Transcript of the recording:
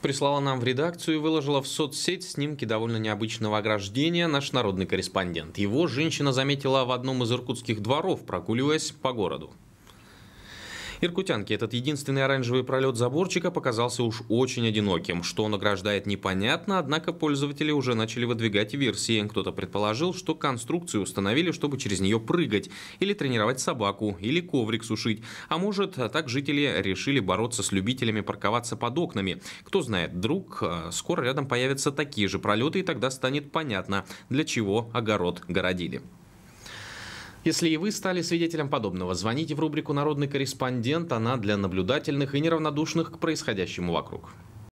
прислала нам в редакцию и выложила в соцсеть снимки довольно необычного ограждения наш народный корреспондент. Его женщина заметила в одном из иркутских дворов, прогуливаясь по городу. Иркутянке этот единственный оранжевый пролет заборчика показался уж очень одиноким. Что награждает непонятно, однако пользователи уже начали выдвигать версии. Кто-то предположил, что конструкцию установили, чтобы через нее прыгать, или тренировать собаку, или коврик сушить. А может, а так жители решили бороться с любителями парковаться под окнами. Кто знает, вдруг а, скоро рядом появятся такие же пролеты, и тогда станет понятно, для чего огород городили. Если и вы стали свидетелем подобного, звоните в рубрику «Народный корреспондент». Она для наблюдательных и неравнодушных к происходящему вокруг.